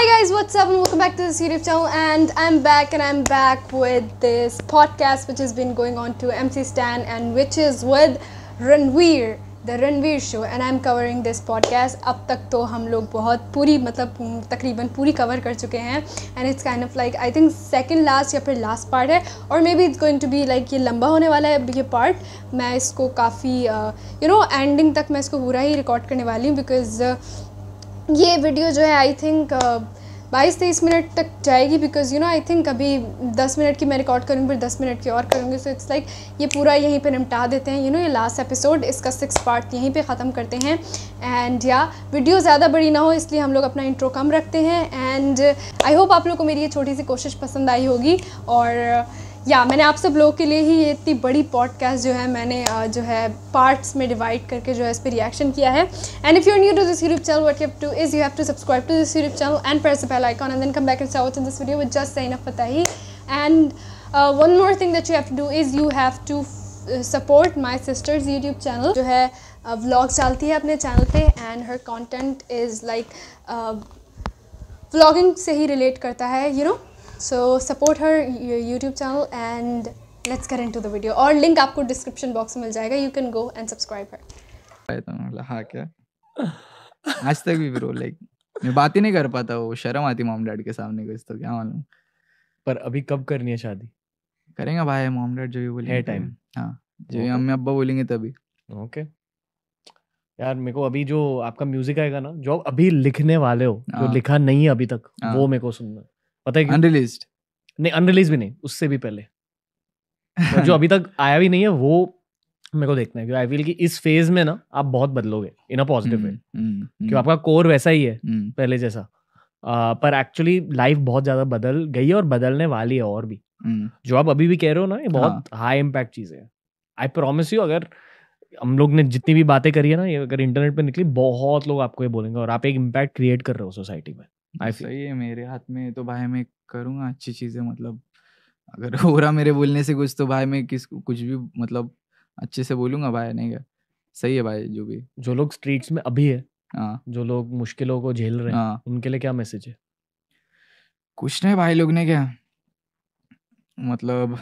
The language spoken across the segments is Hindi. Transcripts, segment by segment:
Hi guys, what's up and welcome back to this YouTube channel and I'm back and I'm back with this podcast which has been going on to MC Stan and which is with Ranveer the Ranveer show and I am covering this podcast अब तक तो हम लोग बहुत पूरी मतलब तकरीबन पूरी कवर कर चुके हैं and it's kind of like I think second last या फिर लास्ट पार्ट है और maybe it's going to be like ये लंबा होने वाला है ये पार्ट मैं इसको काफ़ी यू नो एंडिंग तक मैं इसको पूरा ही रिकॉर्ड करने वाली हूँ बिकॉज़ ये वीडियो जो है आई थिंक uh, बाईस तेईस मिनट तक जाएगी because you know I think अभी दस मिनट की मैं रिकॉर्ड करूँगी फिर दस मिनट की और करूँगी सो इट्स लाइक ये पूरा यहीं पे निपटा देते हैं यू you नो know, ये लास्ट एपिसोड इसका सिक्स पार्ट यहीं पे ख़त्म करते हैं एंड या वीडियो ज़्यादा बड़ी ना हो इसलिए हम लोग अपना इंट्रो कम रखते हैं एंड आई होप आप लोग को मेरी ये छोटी सी कोशिश पसंद आई होगी और या मैंने आप सब लोगों के लिए ही ये इतनी बड़ी पॉडकास्ट जो है मैंने जो है पार्ट्स में डिवाइड करके जो है इस पर रिएक्शन किया है and if you new to this YouTube channel what you to is you have to subscribe to this YouTube channel and press the bell icon and then come back and south in this video with just सैन पता ही and one more thing that you have to do is you have to support my sister's YouTube channel जो है व्लॉग्स डालती है अपने चैनल पे and her content is like vlogging से ही रिलेट करता है you know so support her youtube channel and let's get into the video और लिंक आपको डिस्क्रिप्शन बॉक्स में मिल जाएगा you can go and subscribe her आज तक भी ब्रो लाइक मैं बात ही नहीं कर पाता वो शर्म आती मॉम डैड के सामने कुछ तो क्या मालूम पर अभी कब करनी है शादी करेंगे भाई मॉम डैड जो भी बोलेंगे है टाइम हाँ जो भी मम्मी अब्बा बोलेंगे तभी ओके यार मेरे को अभी जो आपका म्यूजिक आएगा ना जो अभी लिखने वाले हो जो हाँ। लिखा नहीं है अभी तक हाँ। वो मेरे को सुनना पता है अनरिलीज नहीं अनरिलीज भी नहीं उससे भी पहले जो अभी तक आया भी नहीं है वो मेरे को देखना है क्योंकि आई फील कि इस फेज में ना आप बहुत बदलोगे इन अ पॉजिटिव वे क्यों आपका कोर वैसा ही है हम्म। पहले जैसा आ, पर एक्चुअली लाइफ बहुत ज्यादा बदल गई है और बदलने वाली है और भी हम्म। जो आप अभी भी कह रहे हो ना ये बहुत हाई इम्पैक्ट चीज़ है आई प्रोमिस यू अगर हम लोग ने जितनी भी बातें करी है ना ये अगर इंटरनेट पे निकली बहुत लोग आपको ये बोलेंगे और आप एक इम्पैक्ट क्रिएट कर रहे हो सोसाइटी में सही है मेरे हाथ में तो भाई मैं करूँगा अच्छी चीज़ें मतलब अगर हो रहा मेरे बोलने से कुछ तो भाई मैं किस कुछ भी मतलब अच्छे से बोलूँगा भाई नहीं क्या सही है भाई जो भी जो लोग स्ट्रीट्स में अभी है हाँ जो लोग मुश्किलों को झेल रहे हैं हाँ। उनके लिए क्या मैसेज है कुछ नहीं भाई लोग ने क्या मतलब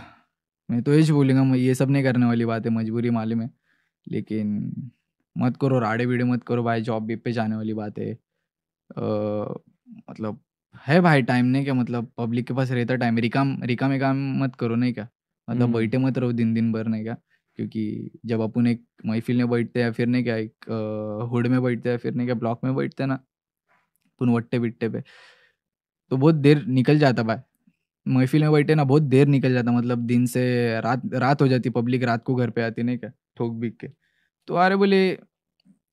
मैं तो यही बोलूँगा ये सब नहीं करने वाली बात है मजबूरी मालूम है लेकिन मत करो राड़े बीड़े मत करो भाई जॉब भी पे जाने वाली बात है मतलब है भाई टाइम नहीं क्या मतलब पब्लिक के पास रहता टाइम रिकाम एक काम मत करो नहीं क्या मतलब हम्म। बैठे मत रहो दिन दिन भर नहीं क्या क्योंकि जब अपन एक महफिल में बैठते या फिर नहीं क्या एक हुड में बैठते या फिर नहीं क्या ब्लॉक में बैठते ना अपन वट्टे बिट्टे पे तो बहुत देर निकल जाता भाई महफिल में बैठे ना बहुत देर निकल जाता मतलब दिन से रात रात हो जाती पब्लिक रात को घर पे आती नहीं क्या ठोक बिक के तो अरे बोले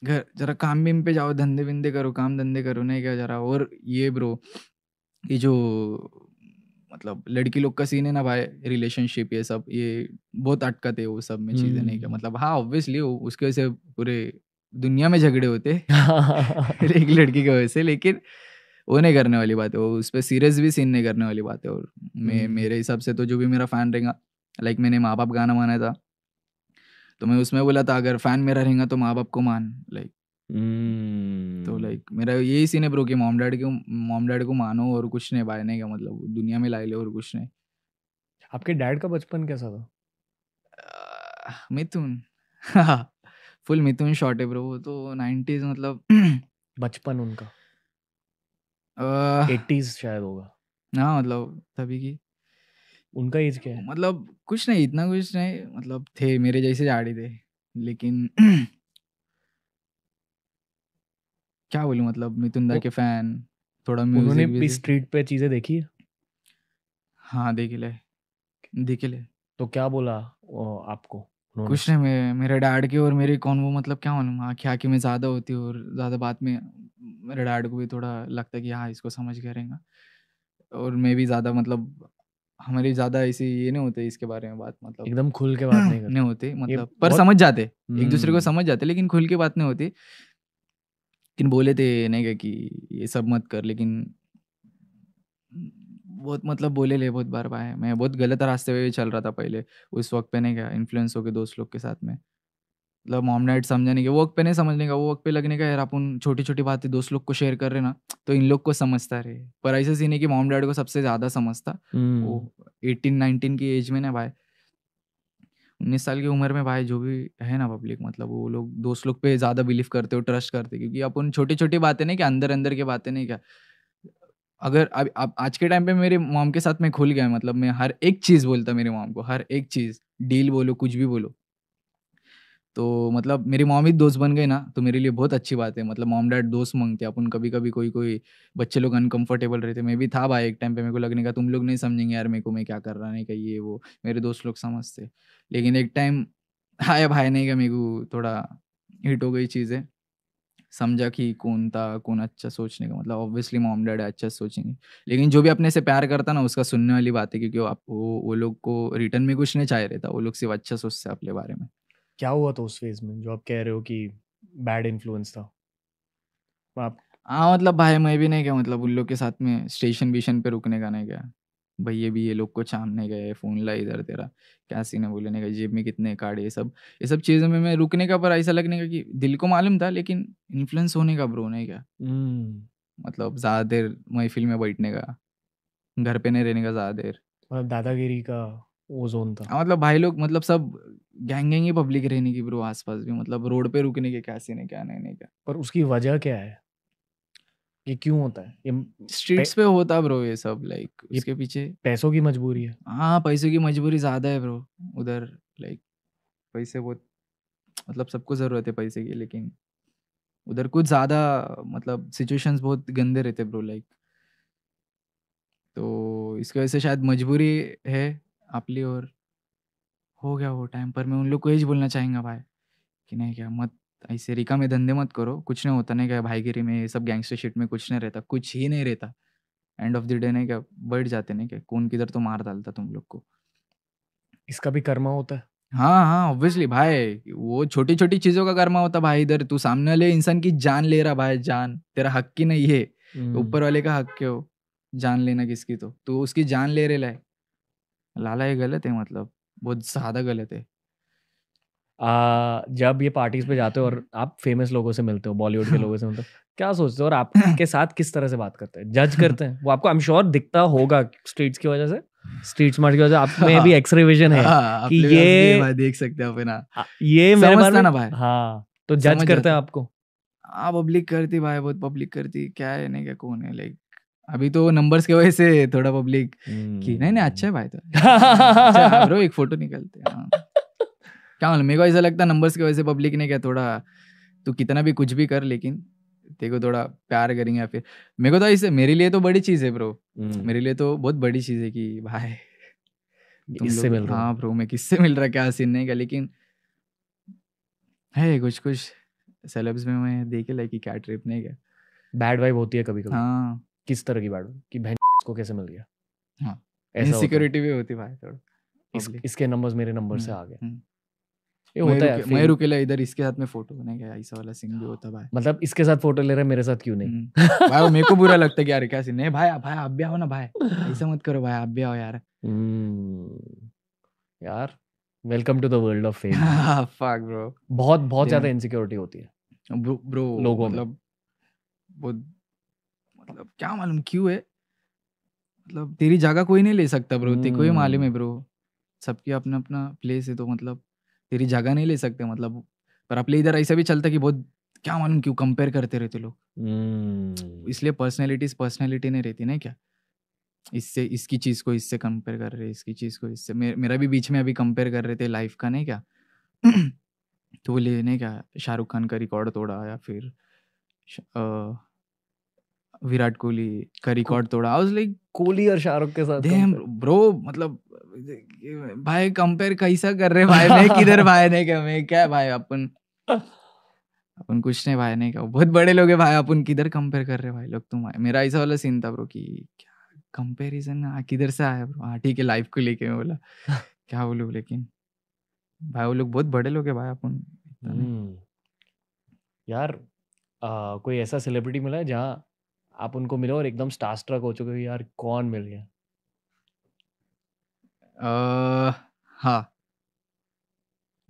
घर जरा काम बीम पे जाओ धंधे विंदे करो काम धंधे करो नहीं क्या जरा और ये ब्रो ये जो मतलब लड़की लोग का सीन है ना भाई रिलेशनशिप ये सब ये बहुत अटकत है वो सब में चीजें नहीं क्या हम्म। मतलब हाँ ऑब्वियसली उसके वजह से पूरे दुनिया में झगड़े होते एक लड़की की वजह से लेकिन वो नहीं करने वाली बात है वो उस पर सीरियस भी सीन नहीं करने वाली बात है और मैं हम्म। मेरे हिसाब से तो जो भी मेरा फैन रहेगा लाइक मैंने माँ बाप गाना माना था तो मैं उसमें बोला था अगर फैन मेरा रहेगा तो माँ बाप को मान लाइक Hmm. तो लाइक हम्म। मेरा यही सीन है ब्रो कि मॉम डैड को मॉम डैड को मानो और कुछ नहीं भाई नहीं का मतलब दुनिया में लाए ले और कुछ नहीं आपके डैड का बचपन कैसा था मिथुन फुल मिथुन शॉट है ब्रो वो तो नाइन्टीज मतलब बचपन उनका एटीज uh, शायद होगा हाँ मतलब तभी की उनका एज क्या तो है मतलब कुछ नहीं इतना कुछ नहीं मतलब थे मेरे जैसे जाड़ी थे लेकिन क्या बोलूं मतलब मिथुन दा के फैन थोड़ा उन्होंने भी स्ट्रीट पे चीजें देखी हाँ देखी ले देखी ले तो क्या बोला आपको कुछ नहीं मैं मेरे डैड की और मेरी कौन वो मतलब क्या मालूम आँखें आँखें में ज़्यादा होती और ज़्यादा बात में मेरे डैड को भी थोड़ा लगता है कि हाँ इसको समझ के रहेगा और मैं भी ज़्यादा मतलब हमारे ज्यादा ऐसी ये नहीं होते इसके बारे में बात मतलब एकदम खुल के बात नहीं नहीं होती मतलब पर समझ जाते एक दूसरे को हम्म। समझ जाते लेकिन खुल के बात नहीं होती लेकिन बोले थे नहीं क्या कि ये सब मत कर लेकिन बहुत मतलब बोले ले बहुत बार पाए मैं बहुत गलत रास्ते पे चल रहा था पहले उस वक्त पे नहीं क्या इन्फ्लुएंस हो गए दोस्त लोग के साथ में मतलब मॉम डैड समझाने के वर्क पे नहीं समझने का वर्क पे लगने का यार अपन छोटी छोटी बातें दोस्त लोग को शेयर कर रहे ना तो इन लोग को समझता रहे पर ऐसे सीन है कि मॉम डैड को सबसे ज्यादा समझता वो एटीन हम्म। नाइनटीन की एज में ना भाई उन्नीस साल की उम्र में भाई जो भी है ना पब्लिक मतलब वो लोग दोस्त लोग पे ज्यादा बिलीव करते हो ट्रस्ट करते क्योंकि अपन छोटी छोटी बातें नहीं क्या अंदर अंदर की बातें नहीं क्या अगर अब आज के टाइम पे मेरे मॉम के साथ मैं खुल गया मतलब मैं हर एक चीज़ बोलता मेरे मॉम को हर एक चीज़ डील बोलो कुछ भी बोलो तो मतलब मेरी मॉम ही दोस्त बन गई ना तो मेरे लिए बहुत अच्छी बात है मतलब मॉम डैड दोस्त मांगते अपन कभी कभी कोई कोई बच्चे लोग अनकंफर्टेबल रहते मैं भी था भाई एक टाइम पे मेरे को लगने का तुम लोग नहीं समझेंगे यार मेरे को मैं क्या कर रहा नहीं कही ये वो मेरे दोस्त लोग समझते लेकिन एक टाइम आया भाई नहीं का मेरे को थोड़ा हिट हो गई चीज़ें समझा कि कौन था कौन अच्छा सोचने का मतलब ऑब्वियसली मॉम डैड अच्छा सोचेंगे लेकिन जो भी अपने से प्यार करता ना उसका सुनने वाली बात है क्योंकि आप वो वो लोग को रिटर्न में कुछ नहीं चाह रहे था वो लोग सिर्फ अच्छा सोचते अपने बारे में क्या हुआ था उस फेज में जो आप कह रहे हो कि बैड इन्फ्लुएंस था आप हाँ मतलब भाई मैं भी नहीं गया मतलब उन लोग के साथ में स्टेशन वेशन पे रुकने का नहीं गया भैया भी ये लोग को छामने गए फोन ला इधर तेरा क्या सीन है लेने का जेब में कितने कार्ड ये सब ये सब चीज़ों में मैं रुकने का पर ऐसा लगने का कि दिल को मालूम था लेकिन इन्फ्लुएंस होने का ब्रो नहीं क्या हम्म। मतलब ज़्यादा देर महफिल में बैठने का घर पे नहीं रहने का ज़्यादा देर मतलब दादागिरी का वो जोन था आ, हाँ, मतलब भाई लोग मतलब सब गैंग ही पब्लिक रहने की ब्रो आसपास भी मतलब रोड पे रुकने के क्या सीन है क्या नहीं नहीं क्या पर उसकी वजह क्या है ये क्यों होता है ये स्ट्रीट्स पे होता ब्रो ये सब लाइक इसके पीछे पैसों की मजबूरी है हाँ पैसों की मजबूरी ज्यादा है ब्रो उधर लाइक पैसे बहुत मतलब सबको जरूरत है पैसे की लेकिन उधर कुछ ज्यादा मतलब सिचुएशंस बहुत गंदे रहते ब्रो लाइक तो इसकी वजह से शायद मजबूरी है आपली और हो गया वो टाइम पर मैं उन लोग को यही बोलना चाहेंगा भाई कि नहीं क्या मत ऐसे रिका में धंधे मत करो कुछ नहीं होता नहीं क्या भाईगिरी में सब गैंगस्टर शिट में कुछ नहीं रहता कुछ ही नहीं रहता एंड ऑफ द डे नहीं क्या बैठ जाते नहीं क्या कौन किधर तो मार डालता तुम लोग को इसका भी कर्मा होता है हाँ हाँ ऑब्वियसली भाई वो छोटी छोटी चीजों का कर्मा होता भाई इधर तू सामने वाले इंसान की जान ले रहा भाई जान तेरा हक की नहीं है हम्म। ऊपर वाले का हक क्यों जान लेना किसकी तो तू उसकी जान ले रहे लाला ये गलत है मतलब बहुत ज़्यादा गलत है आ, जब ये पार्टीज पे जाते हो और आप फेमस लोगों से मिलते हो बॉलीवुड के लोगों से मिलते हो क्या सोचते हो और आपके साथ किस तरह से बात करते हैं जज करते हैं वो आपको आई एम श्योर दिखता होगा स्ट्रीट्स की वजह से स्ट्रीट स्मार्ट की वजह आप में भी एक्सरे विजन है हाँ, कि ये भाई देख सकते हो ना हाँ, ये मेरे पास ना भाई हाँ तो जज करते हैं आपको हाँ पब्लिक करती भाई बहुत पब्लिक करती क्या है नहीं क्या कौन है लाइक अभी तो नंबर्स के वजह से थोड़ा पब्लिक कि हम्म। नहीं नहीं अच्छा है भाई तो ब्रो अच्छा, हाँ, एक फोटो निकलते हाँ। क्या मालूम मेरे को ऐसा लगता है नंबर्स के वजह से पब्लिक ने क्या थोड़ा तू कितना भी कुछ भी कर लेकिन देखो थोड़ा प्यार करेंगे या फिर मेरे को तो ऐसे मेरे लिए तो बड़ी चीज़ है ब्रो हम्म। मेरे लिए तो बहुत बड़ी चीज़ है कि भाई किससे मिल रहा हाँ ब्रो मैं किससे मिल रहा क्या सीन नहीं क्या लेकिन है कुछ कुछ सेलेब्स में मैं देखे लाइक क्या ट्रिप नहीं क्या बैड वाइब होती है कभी कभी हाँ किस तरह की बैडून कि बहन को कैसे मिल गया हाँ इनसिक्योरिटी भी होती भाई थोड़ा इस, इसके नंबर्स मेरे नंबर से हम्म, आ गए हम्म। ये होता है मैं रुकेला इधर इसके साथ में फोटो बने गया ऐसा वाला सीन भी होता भाई मतलब इसके साथ फोटो ले रहा है मेरे साथ क्यों नहीं हम्म। भाई मेरे को बुरा लगता है यार क्या सीन है भाई भाई आप भी आओ ना भाई ऐसा मत करो भाई आप भी आओ यार यार welcome to the world of fame fuck bro बहुत बहुत ज्यादा इनसिक्योरिटी होती है ब्रो लोगों मतलब बहुत मतलब क्या मालूम क्यों है मतलब तेरी जगह कोई नहीं ले सकता ब्रो तेरे को ही मालूम है ब्रो सबकी अपना अपना प्लेस है तो मतलब तेरी जगह नहीं ले सकते मतलब पर अपने इधर ऐसा भी चलता कि बहुत क्या मालूम क्यों कंपेयर करते रहते लोग hmm. इसलिए पर्सनैलिटीज पर्सनैलिटी नहीं रहती ना क्या इससे इसकी चीज को इससे कंपेयर कर रहे इसकी चीज को इससे मे, मेरा भी बीच में अभी कंपेयर कर रहे थे लाइफ का नहीं क्या तो बोले नहीं क्या शाहरुख खान का रिकॉर्ड तोड़ा या फिर आ, विराट कोहली का रिकॉर्ड तोड़ा आई वाज लाइक कोहली और शाहरुख के साथ डैम ब्रो मतलब भाई कंपेयर कैसा कर रहे भाई मैं किधर भाई ने क्या मैं क्या भाई अपन अपन कुछ नहीं भाई ने क्या बहुत बड़े लोग है भाई अपन किधर कंपेयर कर रहे भाई लोग तुम भाई मेरा ऐसा वाला सीन था ब्रो कि क्या कंपेरिजन हाँ, किधर से आया ब्रो हाँ ठीक है लाइफ को लेके मैं बोला क्या बोलूँ लेकिन भाई वो लोग बहुत बड़े लोग है भाई अपन हम्म। यार आ, कोई ऐसा सेलिब्रिटी मिला है जहाँ आप उनको मिलो और एकदम स्टारस्ट्रक हो चुके हो यार कौन मिल गया uh, हाँ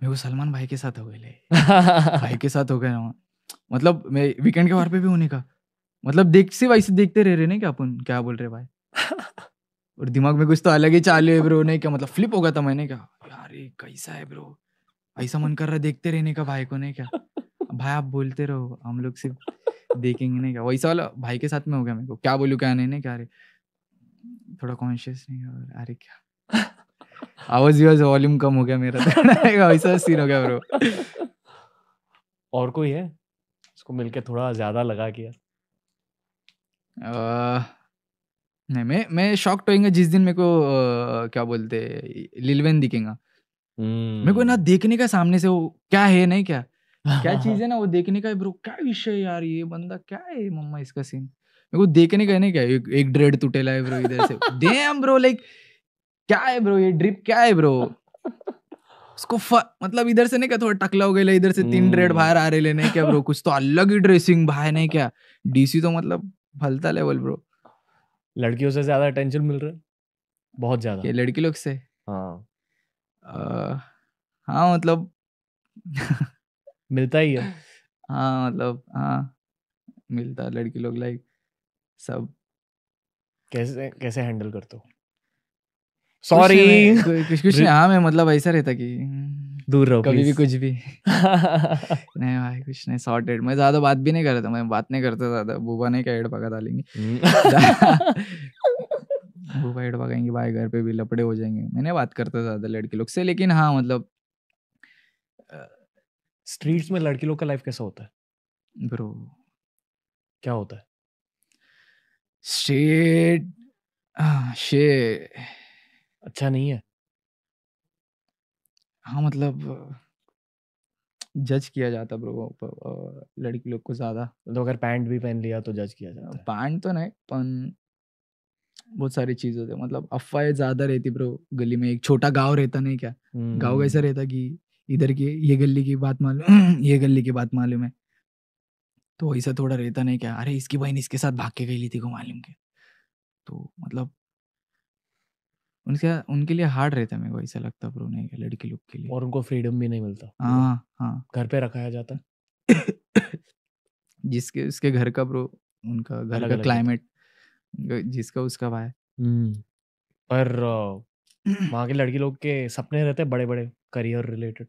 मेरे को सलमान भाई के साथ हो गए भाई के साथ हो गए ना मतलब मैं वीकेंड के बार पे भी होने का मतलब देख से वैसे देखते रह रहे ना क्या अपन क्या बोल रहे भाई और दिमाग में कुछ तो अलग ही चालू है ब्रो नहीं क्या मतलब फ्लिप हो गया था मैंने क्या यार ये कैसा है ब्रो ऐसा मन कर रहा देखते रहने का भाई को नहीं क्या भाई आप बोलते रहो हम लोग सिर्फ देखेंगे नहीं क्या वही सवाल भाई के साथ में हो गया मेरे को क्या बोलू क्या नहीं क्या अरे थोड़ा कॉन्शियस नहीं और अरे क्या आवाज वाज वॉल्यूम कम हो गया मेरा वैसा सीन हो गया ब्रो और कोई है इसको मिलके थोड़ा ज्यादा लगा किया नहीं मैं मैं शॉक टोएंगा जिस दिन मेरे को आ, क्या बोलते लिलवेन दिखेगा मेरे को ना हम्म। देखने का सामने से वो क्या है नहीं क्या क्या चीज है ना वो देखने का ब्रो क्या विषय यार ये बंदा क्या है मम्मा इसका सीन मेरे को देखने का नहीं क्या एक, एक ड्रेड टूटेला है ब्रो इधर से डैम ब्रो लाइक क्या है ब्रो ये ड्रिप क्या है ब्रो उसको मतलब इधर से नहीं क्या थोड़ा टकला हो गया इधर से तीन ड्रेड हम्म। बाहर आ रहे नहीं क्या ब्रो कुछ तो अलग ही ड्रेसिंग भाई नहीं क्या डीसी तो मतलब फलता लेवल ब्रो लड़कियों से ज्यादा अटेंशन मिल रहा है बहुत ज्यादा लड़की लोग से हाँ आ, हाँ मतलब मिलता ही है हाँ मतलब हाँ मिलता लड़की लोग लाइक सब कैसे कैसे हैंडल करते हो सॉरी कुछ कुछ नहीं हाँ मैं मतलब ऐसा रहता कि दूर रहो कभी भी कुछ भी नहीं भाई कुछ नहीं सॉर्टेड मैं ज्यादा बात भी नहीं करता मैं बात नहीं करता ज्यादा बुबा नहीं क्या हेड पका डालेंगे बुबा हेड पकाएंगे भाई घर पे भी लपड़े हो जाएंगे मैं नहीं बात करता ज्यादा लड़के लोग से लेकिन हाँ मतलब स्ट्रीट्स में लड़की लोग का लाइफ कैसा होता है ब्रो क्या होता है स्ट्रीट शे अच्छा नहीं है हाँ मतलब जज किया जाता ब्रो लड़की लोग को ज़्यादा तो अगर पैंट भी पहन लिया तो जज किया जाता पैंट तो नहीं पन बहुत सारी चीज होती है मतलब अफवाहें ज्यादा रहती ब्रो गली में एक छोटा गांव रहता नहीं क्या गांव हम्म। कैसा रहता कि इधर की ये गली की बात मालूम ये गली की बात मालूम है तो ऐसा थोड़ा रहता नहीं क्या अरे इसकी बहन इसके साथ भाग के गई ली थी को मालूम के तो मतलब उनके उनके लिए हार्ड रहता मेरे को ऐसा लगता ब्रो नहीं का लड़की लोग के लिए और उनको फ्रीडम भी नहीं मिलता हाँ हाँ घर पे रखाया जाता जिसके उसके घर का ब्रो उनका घर का क्लाइमेट जिसका उसका भाई हम्म, पर वहाँ के लड़की लोग के सपने रहते बड़े बड़े करियर रिलेटेड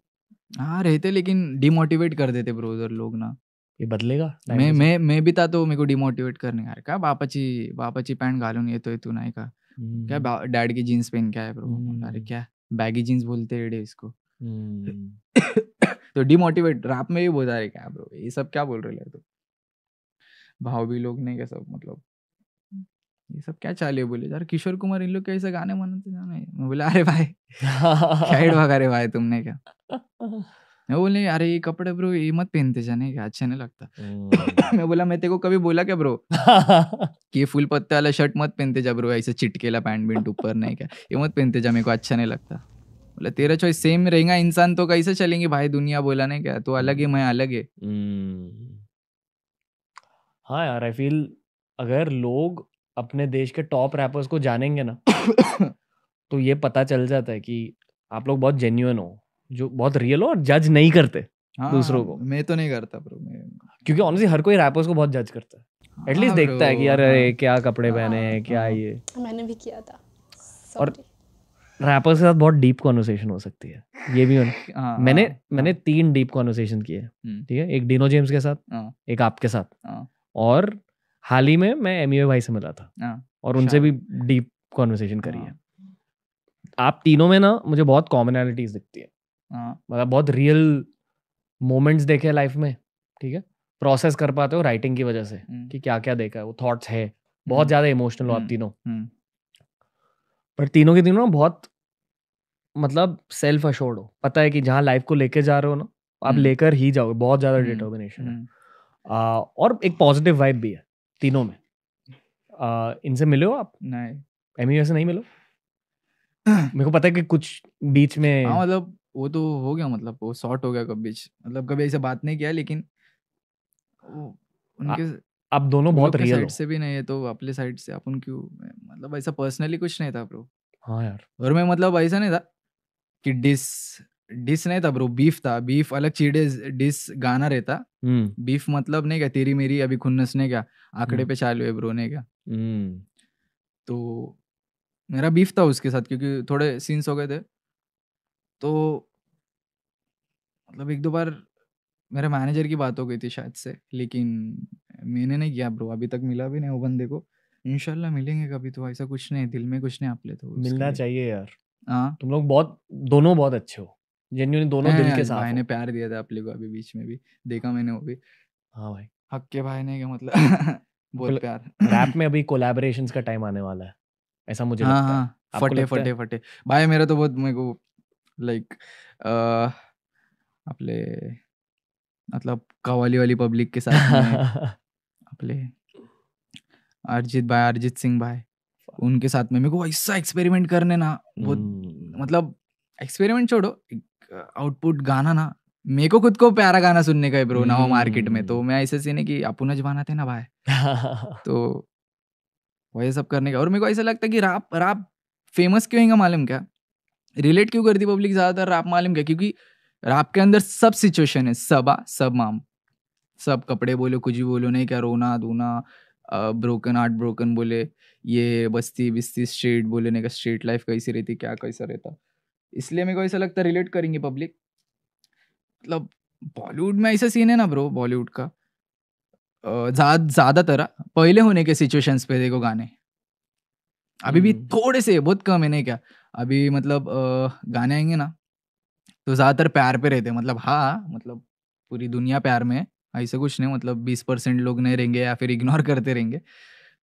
हाँ रहते लेकिन डिमोटिवेट कर देते ब्रो उधर लोग ना ये बदलेगा मैं मैं मैं भी था तो मेरे को डिमोटिवेट करने का क्या बापाची बापाची पैंट पॅन्ट तो ये तू तो नाही का क्या डैड हम्म। की जीन्स पहन हम्म। क्या है ब्रो अरे क्या बैगी जीन्स बोलते रेडे इसको हम्म। तो डिमोटिवेट रात में भी बोला रहे क्या ब्रो ये सब क्या बोल रहे तो भाव भी लोग नहीं क्या सब मतलब ये सब क्या चाले है बोले यार किशोर कुमार इन लोग कैसे गाने मनाते जाने मैं बोला अरे भाई क्या भगा रहे भाई तुमने क्या मैं बोले अरे ये कपड़े ब्रो ये मत पहनते जाने क्या अच्छा नहीं लगता हम्म। मैं बोला मैं तेरे को कभी बोला क्या ब्रो कि ये फूल पत्ते वाला शर्ट मत पहनते जा ब्रो ऐसे चिटकेला पैंट बिंट ऊपर नहीं क्या ये मत पहनते जा मेरे को अच्छा नहीं लगता बोले तेरा चॉइस सेम रहेगा इंसान तो कैसे चलेंगे भाई दुनिया बोला नहीं क्या तो अलग है मैं अलग है हम्म। हाँ यार आई फील अगर लोग अपने देश के टॉप रैपर्स को जानेंगे ना तो ये पता चल जाता है कि आप लोग बहुत जेन्यून हो जो बहुत रियल हो और जज नहीं करते हाँ, दूसरों को मैं तो नहीं करता ब्रो मैं क्योंकि ऑनेस्टली हर कोई रैपर्स को बहुत जज करता है एटलीस्ट हाँ, देखता है कि यार हाँ, क्या कपड़े हाँ, पहने हैं क्या हाँ। ये मैंने भी किया था Sorry. और रैपर्स के साथ बहुत डीप कॉन्वर्सेशन हो सकती है ये भी हाँ, मैंने हाँ, मैंने तीन डीप कॉन्वर्सेशन किए हम्म। ठीक है एक डिनो जेम्स के साथ एक आपके साथ और हाल ही में मैं एम भाई से मिला था हाँ, और उनसे अच्छा। भी डीप कॉन्वर्सेशन करी है हाँ। आप तीनों में ना मुझे बहुत कॉमनैलिटीज दिखती है हाँ। मतलब बहुत रियल मोमेंट्स देखे लाइफ में ठीक है प्रोसेस कर पाते हो राइटिंग की वजह से हम्म। कि क्या क्या देखा है वो थॉट्स है हम्म। बहुत ज्यादा इमोशनल हो आप हम्म। तीनों पर तीनों के तीनों ना बहुत मतलब सेल्फ अशोर्ड हो पता है कि जहाँ लाइफ को लेके जा रहे हो ना आप लेकर ही जाओगे बहुत ज्यादा डिटर्मिनेशन है और एक पॉजिटिव वाइब भी है तीनों में आ, इनसे मिले हो आप नहीं एम से नहीं मिलो मेरे को पता है कि कुछ बीच में आ, हाँ, मतलब वो तो हो गया मतलब वो शॉर्ट हो गया कब बीच मतलब कभी ऐसे बात नहीं किया लेकिन उनके आप दोनों बहुत रियल से भी नहीं है तो अपने साइड से अपन क्यों मतलब ऐसा पर्सनली कुछ नहीं था ब्रो हाँ यार और मैं मतलब ऐसा नहीं था कि डिस डिस नहीं था ब्रो बीफ था बीफ अलग चीज डिस गाना रहता बीफ हम्म। मतलब नहीं क्या तेरी मेरी अभी खुन्नस ने क्या आंकड़े हम्म। पे चालू है ब्रो ने क्या हम्म। तो मेरा बीफ था उसके साथ क्योंकि थोड़े सीन्स हो गए थे तो मतलब एक दो बार मेरे मैनेजर की बात हो गई थी शायद से लेकिन मैंने नहीं किया ब्रो अभी तक मिला भी नहीं वो बंदे को इनशाला मिलेंगे कभी तो ऐसा कुछ नहीं दिल में कुछ नहीं आप ले तो मिलना चाहिए यार हाँ तुम लोग बहुत दोनों बहुत अच्छे हो जेन्यून दोनों दिल के साथ ने प्यार दिया था आप लोग अभी बीच में भी देखा मैंने वो भी हाँ भाई हक्के भाई ने क्या मतलब बोल प्यार रैप में अभी कोलैबोरेशंस का टाइम आने वाला है ऐसा मुझे हाँ, लगता हाँ, है फटे फटे फटे भाई मेरा तो बहुत मेरे को लाइक अपने मतलब कवाली वाली पब्लिक के साथ अपने अरिजीत भाई अरिजीत सिंह भाई उनके साथ में मेरे को ऐसा एक्सपेरिमेंट करने ना बहुत हम्म। मतलब एक्सपेरिमेंट छोड़ो आउटपुट गाना ना मेरे को खुद को प्यारा गाना सुनने का है ब्रो ना हो मार्केट में तो हम्म। मैं ऐसे सीने की कि अपुना जबाना थे ना भाई तो वही सब करने का और मेरे को ऐसा लगता है कि राप राप फेमस क्यों है मालूम क्या रिलेट क्यों करती पब्लिक ज़्यादातर राप मालूम क्या क्योंकि राप के अंदर सब सिचुएशन है सबा सब माम सब कपड़े बोलो कुछ भी बोलो नहीं क्या रोना धोना ब्रोकन आर्ट ब्रोकन बोले ये बस्ती बिस्ती स्ट्रीट बोले नहीं का स्ट्रीट लाइफ कैसी रहती क्या कैसा रहता इसलिए मेरे को ऐसा लगता है रिलेट करेंगे पब्लिक मतलब बॉलीवुड में ऐसा सीन है ना ब्रो बॉलीवुड का ज़्यादातर हाँ, पहले होने के सिचुएशंस पे देखो गाने अभी भी हम्म। थोड़े से बहुत कम है नहीं क्या अभी मतलब गाने आएंगे ना तो ज़्यादातर प्यार पे रहते हैं मतलब हाँ मतलब पूरी दुनिया प्यार में है ऐसे कुछ नहीं मतलब बीस परसेंट लोग नहीं रहेंगे या फिर इग्नोर करते रहेंगे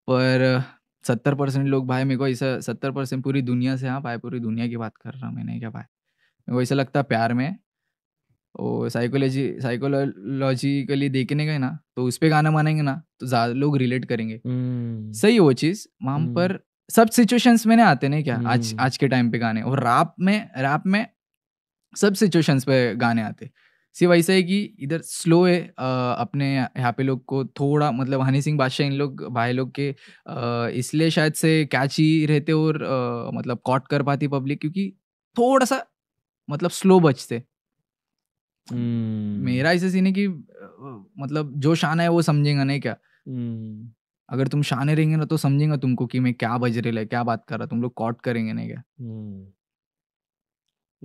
पर सत्तर परसेंट लोग भाई मेरे को ऐसा सत्तर परसेंट पूरी दुनिया से हाँ भाई पूरी दुनिया की बात कर रहा हूँ मैंने क्या भाई मेरे को ऐसा लगता है प्यार में वो साइकोलॉजी साइकोलॉजिकली देखने गए ना तो उस पर गाना मानेंगे ना तो ज़्यादा लोग रिलेट करेंगे hmm. सही वो चीज़ वहां hmm. हम्म। पर सब सिचुएशंस में ना आते ना क्या hmm. आज हम्म। आज के टाइम पे गाने और रैप में रैप में सब सिचुएशंस पे गाने आते सिर्फ ऐसा है कि इधर स्लो है आ, अपने यहाँ पे लोग को थोड़ा मतलब हनी सिंह बादशाह इन लोग भाई लोग के इसलिए शायद से कैची रहते और आ, मतलब कॉट कर पाती पब्लिक क्योंकि थोड़ा सा मतलब स्लो बचते hmm. मेरा ऐसे सीन है कि मतलब जो शान है वो समझेगा नहीं क्या hmm. अगर तुम शाने रहेंगे ना तो समझेगा तुमको कि मैं क्या बज रही है क्या बात कर रहा तुम लोग कॉट करेंगे नहीं क्या hmm.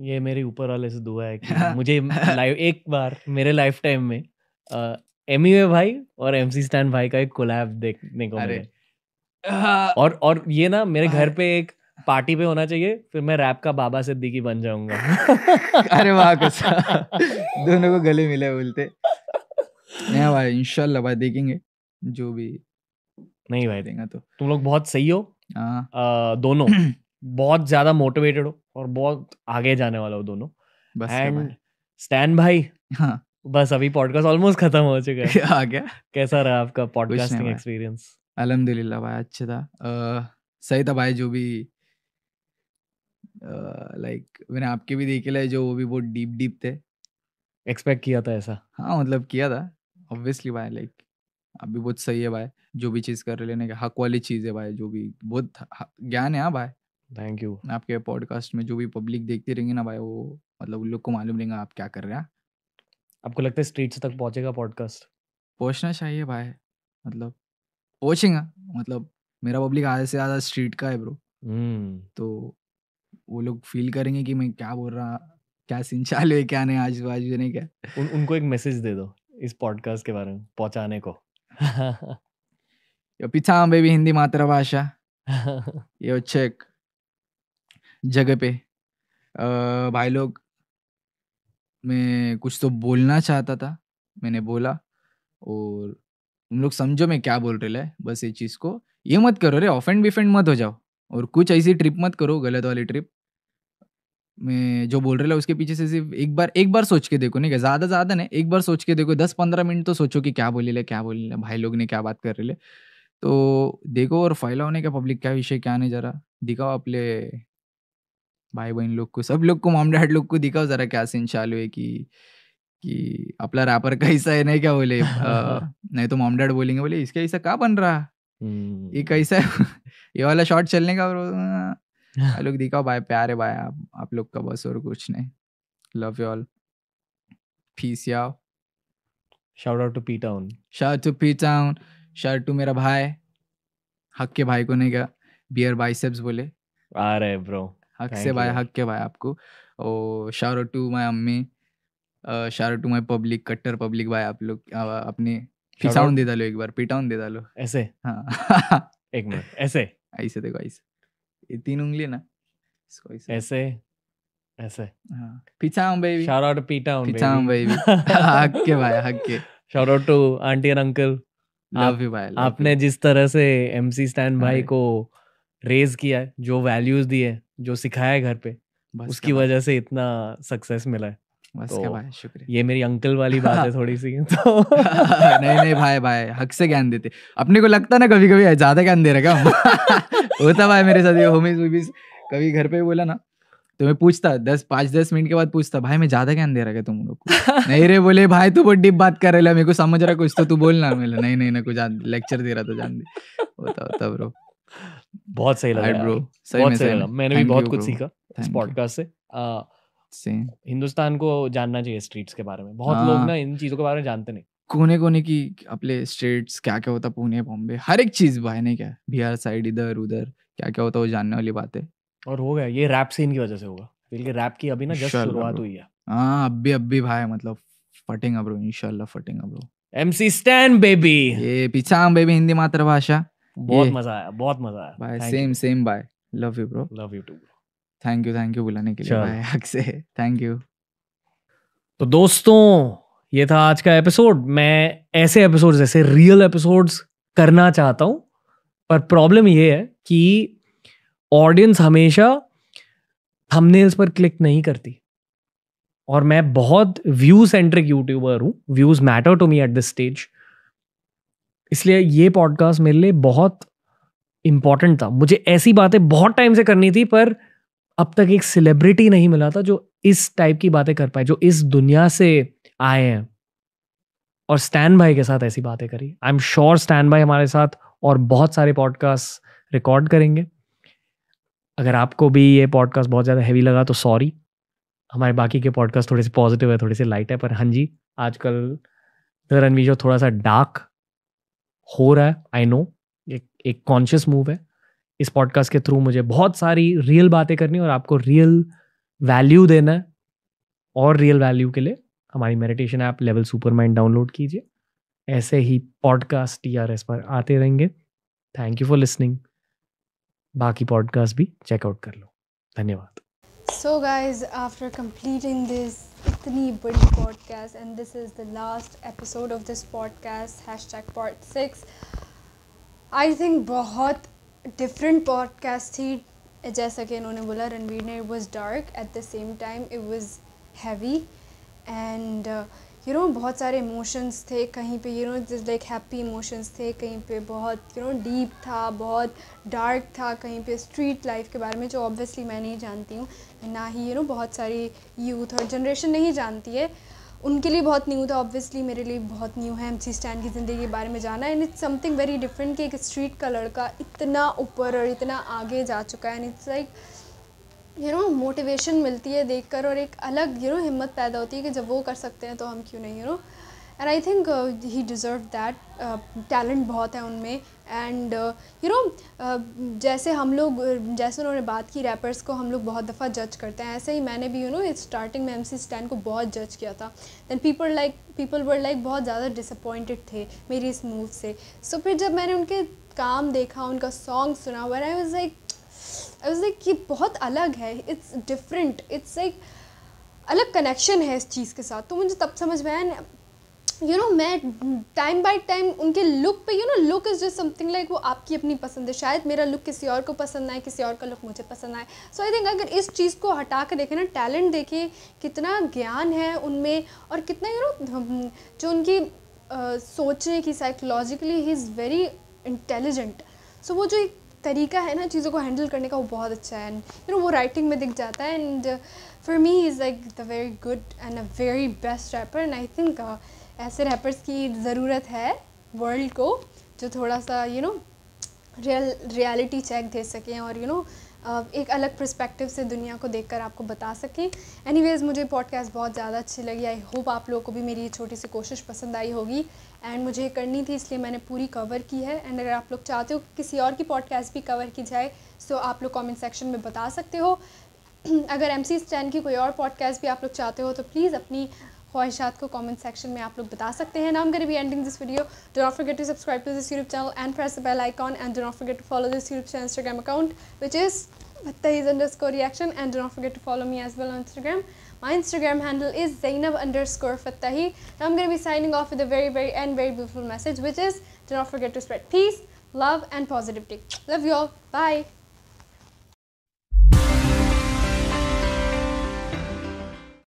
ये मेरे ऊपर वाले से दुआ है कि मुझे लाइव एक बार मेरे लाइफ टाइम में एम भाई और एम सी स्टैन भाई का एक कोलैब देखने को मिला और और ये ना मेरे घर पे एक पार्टी पे होना चाहिए फिर मैं रैप का बाबा सिद्दीकी बन जाऊंगा अरे वाह कैसा दोनों को गले मिले बोलते नहीं भाई इंशाल्लाह भाई देखेंगे जो भी नहीं भाई देगा तो तुम लोग बहुत सही हो आ, हाँ। दोनों बहुत ज्यादा मोटिवेटेड हो और बहुत आगे जाने वाला हो दोनों बस एंड स्टैन भाई हाँ। बस अभी पॉडकास्ट ऑलमोस्ट खत्म हो चुका है आ गया कैसा रहा आपका पॉडकास्टिंग एक्सपीरियंस अलहमदिल्ला भाई अच्छा था आ, सही था भाई जो भी लाइक मैंने आपके भी देखे लाए जो वो भी बहुत डीप डीप थे एक्सपेक्ट किया था ऐसा हाँ मतलब किया था ऑब्वियसली भाई लाइक आप भी बहुत सही है भाई जो भी चीज़ कर रहे लेने के हक वाली चीज़ है भाई जो भी बहुत ज्ञान है हाँ भाई थैंक यू आपके पॉडकास्ट में जो भी पब्लिक देखती रहेंगे ना भाई वो मतलब उन लोग को मालूम रहेगा आप क्या कर रहे हैं आपको लगता है स्ट्रीट्स तक पहुंचेगा पॉडकास्ट पहुंचना चाहिए भाई मतलब पहुंचेगा मतलब मेरा पब्लिक आधे से आधा स्ट्रीट का है ब्रो हम्म। तो वो लोग फील करेंगे कि मैं क्या बोल रहा क्या सीन है क्या नहीं आज बाजू नहीं क्या उन, उनको एक मैसेज दे दो इस पॉडकास्ट के बारे में पहुंचाने को यो पिछा बेबी हिंदी मातृभाषा यो चेक जगह पे आ, भाई लोग मैं कुछ तो बोलना चाहता था मैंने बोला और तुम लोग समझो मैं क्या बोल रहे बस ये चीज़ को ये मत करो रे ऑफेंड बिफेंड मत हो जाओ और कुछ ऐसी ट्रिप मत करो गलत वाली ट्रिप मैं जो बोल रहे उसके पीछे से सिर्फ एक बार एक बार सोच के देखो नहीं क्या ज़्यादा ज़्यादा नहीं एक बार सोच के देखो दस पंद्रह मिनट तो सोचो कि क्या बोले ले क्या बोले ले भाई लोग ने क्या बात कर रहे ले तो देखो और फैला होने का पब्लिक क्या विषय क्या नहीं जरा दिखाओ अपने भाई बहन लोग को सब लोग को मॉम डैड लोग को दिखाओ जरा क्या सीन चालू है कि कि अपना रैपर कैसा है नहीं क्या बोले आ, नहीं तो मॉम डैड बोलेंगे बोले इसका ऐसा क्या बन रहा हम्म, ये हम्म। कैसा ये वाला शॉट चलने का लोग दिखाओ भाई प्यारे भाई आप आप लोग का बस और कुछ नहीं love you all peace yo shout out to P town shout to P town shout to मेरा भाई हक के भाई को नहीं क्या बियर बाइसेप्स बोले आ रहे ब्रो हक से भाई हक के भाई आपको ओ शाउट टू माय अम्मी शाउट टू माय पब्लिक कट्टर पब्लिक भाई आप लोग अपने साउंड दे डालो एक बार पीटाउन दे डालो ऐसे हाँ एक मिनट ऐसे ऐसे देखो ऐसे ये तीन उंगली ना इसको ऐसे ऐसे ऐसे हाँ पिचाऊं बेबी शाउट आउट पीटाऊं पिचाऊं बेबी हक भाई हक्के के shout out to aunty and uncle आप यू भाई आपने जिस तरह से एमसी स्टैंड हाँ भाई को रेज किया है जो वैल्यूज दिए जो सिखाया है घर पे उसकी वजह से इतना सक्सेस मिला है बस तो क्या भाई शुक्रिया ये मेरी अंकल वाली बात है थोड़ी सी तो नहीं नहीं भाई भाई हक से ज्ञान देते अपने को लगता ना कभी कभी ज्यादा ज्ञान दे रखा होता भाई मेरे साथ ये होमीज वोमीज कभी घर पे बोला ना तो मैं पूछता दस पाँच दस मिनट के बाद पूछता भाई मैं ज्यादा ज्ञान दे रहा तुम लोग को नहीं रे बोले भाई तू बहुत डीप बात कर रहे मेरे को समझ रहा कुछ तो तू बोलना मेरे नहीं नहीं ना कुछ लेक्चर दे रहा तो जान दे होता होता ब्रो बहुत सही लगा ब्रो सही बहुत सही लगा मैंने भी बहुत कुछ सीखा इस पॉडकास्ट से सेम हिंदुस्तान को जानना चाहिए स्ट्रीट्स के बारे में बहुत लोग हाँ। ना इन चीज़ों के बारे में जानते नहीं कोने कोने की अपने स्टेट्स क्या क्या होता पुणे बॉम्बे हर एक चीज़ भाई नहीं क्या बिहार साइड इधर उधर क्या क्या होता वो जानने वाली बात है और हो गया ये रैप सीन की वजह से होगा बिल्कुल रैप की अभी ना जस्ट शुरुआत हुई है हाँ अब भी अब भी भाई मतलब फटेगा ब्रो इंशाल्लाह फटेगा ब्रो एमसी स्टैन बेबी ये पिछांग बेबी हिंदी मातृभाषा बहुत मजा आया बहुत मजा आया bye same same bye love you bro love you too bro thank you thank you बुलाने के लिए हक से थैंक यू तो दोस्तों ये था आज का एपिसोड मैं ऐसे एपिसोड्स ऐसे रियल एपिसोड्स करना चाहता हूँ पर प्रॉब्लम ये है कि ऑडियंस हमेशा थंबनेल्स पर क्लिक नहीं करती और मैं बहुत व्यू सेंट्रिक यूट्यूबर हूँ views matter to me at this stage इसलिए ये पॉडकास्ट मेरे लिए बहुत इंपॉर्टेंट था मुझे ऐसी बातें बहुत टाइम से करनी थी पर अब तक एक सेलिब्रिटी नहीं मिला था जो इस टाइप की बातें कर पाए जो इस दुनिया से आए हैं और स्टैन भाई के साथ ऐसी बातें करी आई एम श्योर स्टैन भाई हमारे साथ और बहुत सारे पॉडकास्ट रिकॉर्ड करेंगे अगर आपको भी ये पॉडकास्ट बहुत ज़्यादा हैवी लगा तो सॉरी हमारे बाकी के पॉडकास्ट थोड़े से पॉजिटिव है थोड़े से लाइट है पर हाँ जी आजकल रणवीर रणवीर थोड़ा सा डार्क हो रहा है आई नो एक एक कॉन्शियस मूव है इस पॉडकास्ट के थ्रू मुझे बहुत सारी रियल बातें करनी और आपको रियल वैल्यू देना है और रियल वैल्यू के लिए हमारी meditation app Level Super Mind download कीजिए ऐसे ही पॉडकास्ट टी आर एस पर आते रहेंगे थैंक यू फॉर लिसनिंग बाकी पॉडकास्ट भी चेकआउट कर लो धन्यवाद so guys after completing this इतनी बड़ी podcast and this is the last episode of this podcast hashtag pot six I think बहुत डिफरेंट पॉडकास्ट थी जैसा कि इन्होंने बोला रणवीर ने it was dark at the same time it was heavy and you know बहुत सारे इमोशंस थे कहीं पे you know like happy emotions थे कहीं पे बहुत यू नो डीप था बहुत डार्क था कहीं पे स्ट्रीट लाइफ के बारे में जो ऑब्वियसली मैं नहीं जानती हूँ ना ही यू you नो know, बहुत सारी यूथ और जनरेशन नहीं जानती है उनके लिए बहुत न्यू था ऑब्वियसली मेरे लिए बहुत न्यू है एम सी स्टैंड की ज़िंदगी के बारे में जाना and it's something very different कि एक स्ट्रीट का लड़का इतना ऊपर और इतना आगे जा चुका है and it's like you know motivation मिलती है देख कर और एक अलग यू नो हिम्मत पैदा होती है कि जब वो कर सकते हैं तो हम क्यों नहीं you know and I think he deserve that talent बहुत है उनमें एंड यू नो जैसे हम लोग जैसे उन्होंने बात की रैपर्स को हम लोग बहुत दफ़ा जज करते हैं ऐसे ही मैंने भी यू नो स्टार्टिंग में एम सी स्टैन को बहुत जज किया था then people like people were like बहुत ज़्यादा डिसअपॉइंटेड थे मेरी इस मूव से सो so, फिर जब मैंने उनके काम देखा उनका सॉन्ग सुना where I was like I was like ये बहुत अलग है इट्स डिफरेंट इट्स लाइक अलग कनेक्शन है इस चीज़ के साथ तो मुझे तब समझ में आया यू नो मैं टाइम बाय टाइम उनके लुक पे you know look is just something like वो आपकी अपनी पसंद है शायद मेरा लुक किसी और को पसंद आए किसी और का लुक मुझे पसंद आए सो आई थिंक अगर इस चीज़ को हटा के देखें ना टैलेंट देखें कितना ज्ञान है उनमें और कितना यू you नो know, जो उनकी uh, सोचने की साइकोलॉजिकली ही इज़ वेरी इंटेलिजेंट सो वो जो एक तरीका है ना चीज़ों को हैंडल करने का वो बहुत अच्छा है एंड यू नो वो राइटिंग में दिख जाता है and for me is like the very good and a very best rapper and I think ऐसे रैपर्स की ज़रूरत है वर्ल्ड को जो थोड़ा सा you know real reality check दे सकें और यू you नो know, एक अलग प्रस्पेक्टिव से दुनिया को देखकर आपको बता सकें एनीवेज़ मुझे पॉडकास्ट बहुत ज़्यादा अच्छी लगी आई होप आप लोगों को भी मेरी ये छोटी सी कोशिश पसंद आई होगी एंड मुझे करनी थी इसलिए मैंने पूरी कवर की है एंड अगर आप लोग चाहते हो कि किसी और की पॉडकास्ट भी कवर की जाए सो तो आप लोग कॉमेंट सेक्शन में बता सकते हो अगर एम सी की कोई और पॉडकास्ट भी आप लोग चाहते हो तो प्लीज़ अपनी ख्वाहिशात को कमेंट सेक्शन में आप लोग बता सकते हैं नाम गरीबी ending this video do not forget to subscribe to this YouTube channel and press the bell icon and do not forget to follow this YouTube channel Instagram account which is Bhattahiz underscore reaction and do not forget to follow me as well on Instagram. My Instagram handle is Zainab underscore Fattahi. Now I'm going to be signing off with a very, very, and very beautiful message which is do not forget to spread peace, love and positivity. Love you all. Bye.